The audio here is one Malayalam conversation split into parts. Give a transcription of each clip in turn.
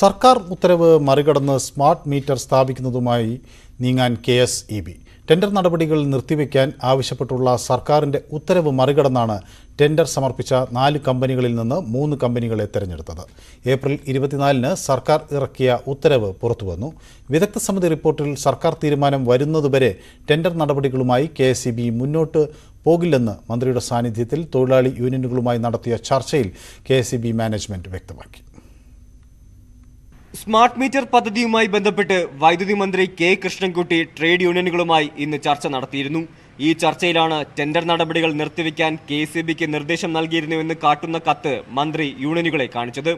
സർക്കാർ ഉത്തരവ് മറികടന്ന് സ്മാർട്ട് മീറ്റർ സ്ഥാപിക്കുന്നതുമായി നീങ്ങാൻ K S E B tender നടപടികൾ നിർത്തിവെക്കാൻ ആവശ്യപ്പെട്ടുള്ള സർക്കാരിന്റെ ഉത്തരവ് മറികടന്നാണ് ടെൻഡർ സമർപ്പിച്ച നാല് കമ്പനികളിൽ നിന്ന് മൂന്ന് കമ്പനികളെ തെരഞ്ഞെടുത്തത് ഏപ്രിൽ ഇരുപത്തിനാലിന് സർക്കാർ ഇറക്കിയ ഉത്തരവ് പുറത്തുവന്നു വിദഗ്ധ സമിതി റിപ്പോർട്ടിൽ സർക്കാർ തീരുമാനം വരുന്നതുവരെ ടെൻഡർ നടപടികളുമായി കെ മുന്നോട്ട് പോകില്ലെന്ന് മന്ത്രിയുടെ സാന്നിധ്യത്തിൽ തൊഴിലാളി യൂണിയനുകളുമായി നടത്തിയ ചർച്ചയിൽ കെ മാനേജ്മെന്റ് വ്യക്തമാക്കി സ്മാർട്ട് മീറ്റർ പദ്ധതിയുമായി ബന്ധപ്പെട്ട് വൈദ്യുതി മന്ത്രി കെ കൃഷ്ണൻകുട്ടി ട്രേഡ് യൂണിയനുകളുമായി ഇന്ന് ചർച്ച നടത്തിയിരുന്നു ഈ ചർച്ചയിലാണ് ടെൻഡർ നടപടികൾ നിർത്തിവെക്കാൻ കെ സി ബിക്ക് നിർദ്ദേശം നൽകിയിരുന്നുവെന്ന് കാട്ടുന്ന കത്ത് മന്ത്രി യൂണിയനുകളെ കാണിച്ചത്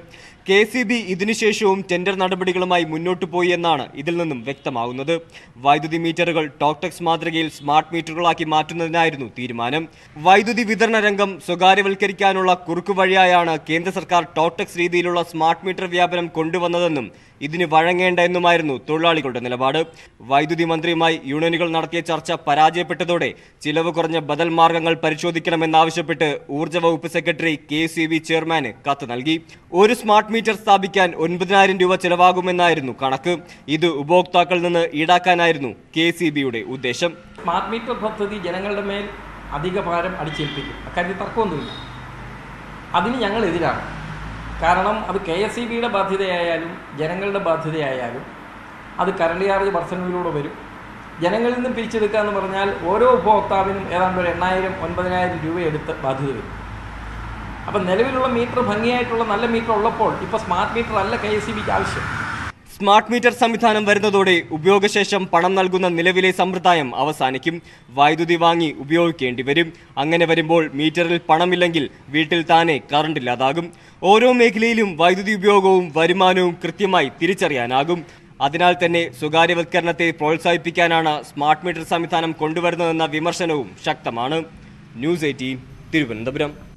കെ സി ബി ഇതിനുശേഷവും ടെൻഡർ നടപടികളുമായി മുന്നോട്ടു പോയി എന്നാണ് ഇതിൽ നിന്നും വ്യക്തമാകുന്നത് വൈദ്യുതി മീറ്ററുകൾ ടോക്ടെക്സ് മാതൃകയിൽ സ്മാർട്ട് മീറ്ററുകളാക്കി മാറ്റുന്നതിനായിരുന്നു തീരുമാനം വൈദ്യുതി വിതരണ രംഗം സ്വകാര്യവൽക്കരിക്കാനുള്ള കുറുക്കുവഴിയായാണ് കേന്ദ്ര സർക്കാർ ടോക്ടെക്സ് രീതിയിലുള്ള സ്മാർട്ട് മീറ്റർ വ്യാപനം കൊണ്ടുവന്നതെന്നും ഇതിന് വഴങ്ങേണ്ട എന്നുമായിരുന്നു തൊഴിലാളികളുടെ നിലപാട് വൈദ്യുതി മന്ത്രിയുമായി യൂണിയനുകൾ നടത്തിയ ചർച്ച പരാജയപ്പെട്ടതോടെ ചിലവ് കുറഞ്ഞ ബദൽ മാർഗങ്ങൾ പരിശോധിക്കണമെന്നാവശ്യപ്പെട്ട് ഊർജ്ജ വകുപ്പ് സെക്രട്ടറി കെ സി വി ചെയർമാന് കത്ത് നൽകി ഒരു സ്മാർട്ട് മീറ്റർ സ്ഥാപിക്കാൻ ഒൻപതിനായിരം രൂപ ചെലവാകുമെന്നായിരുന്നു കണക്ക് ഇത് ഉപഭോക്താക്കളിൽ നിന്ന് ഈടാക്കാനായിരുന്നു കെ സി ബിയുടെ ഉദ്ദേശം സ്മാർട്ട് മീറ്റർ പദ്ധതി ജനങ്ങളുടെ മേൽ അധിക ഭാരം അടിച്ചേൽപ്പിക്കും അക്കാര്യത്തിൽ തർക്കമൊന്നുമില്ല അതിന് ഞങ്ങൾ എതിരാണ് കാരണം അത് കെ എസ് ഇ ബിയുടെ ബാധ്യതയായാലും ജനങ്ങളുടെ ബാധ്യതയായാലും അത് കറണ്ട് ചാർജ് വർധനവിലൂടെ വരും ജനങ്ങളിൽ നിന്ന് പിരിച്ചെടുക്കുക എന്ന് പറഞ്ഞാൽ ഓരോ ഉപഭോക്താവിനും ഏതാണ്ട് ഒരു എണ്ണായിരം ഒൻപതിനായിരം രൂപ എടുത്ത് ബാധ്യത വരും അപ്പം നിലവിലുള്ള മീറ്റർ ഭംഗിയായിട്ടുള്ള നല്ല മീറ്റർ ഉള്ളപ്പോൾ ഇപ്പോൾ സ്മാർട്ട് മീറ്റർ അല്ല കെ എസ് ഇ ബിക്ക് ആവശ്യം സ്മാർട്ട് മീറ്റർ സംവിധാനം വരുന്നതോടെ ഉപയോഗശേഷം പണം നൽകുന്ന നിലവിലെ സമ്പ്രദായം അവസാനിക്കും വൈദ്യുതി വാങ്ങി ഉപയോഗിക്കേണ്ടി വരും അങ്ങനെ വരുമ്പോൾ മീറ്ററിൽ പണമില്ലെങ്കിൽ വീട്ടിൽ താനെ കറണ്ട് ഇല്ലാതാകും ഓരോ മേഖലയിലും വൈദ്യുതി ഉപയോഗവും വരുമാനവും കൃത്യമായി തിരിച്ചറിയാനാകും അതിനാൽ തന്നെ സ്വകാര്യവൽക്കരണത്തെ പ്രോത്സാഹിപ്പിക്കാനാണ് സ്മാർട്ട് മീറ്റർ സംവിധാനം കൊണ്ടുവരുന്നതെന്ന വിമർശനവും ശക്തമാണ് ന്യൂസ് എയ്റ്റീൻ തിരുവനന്തപുരം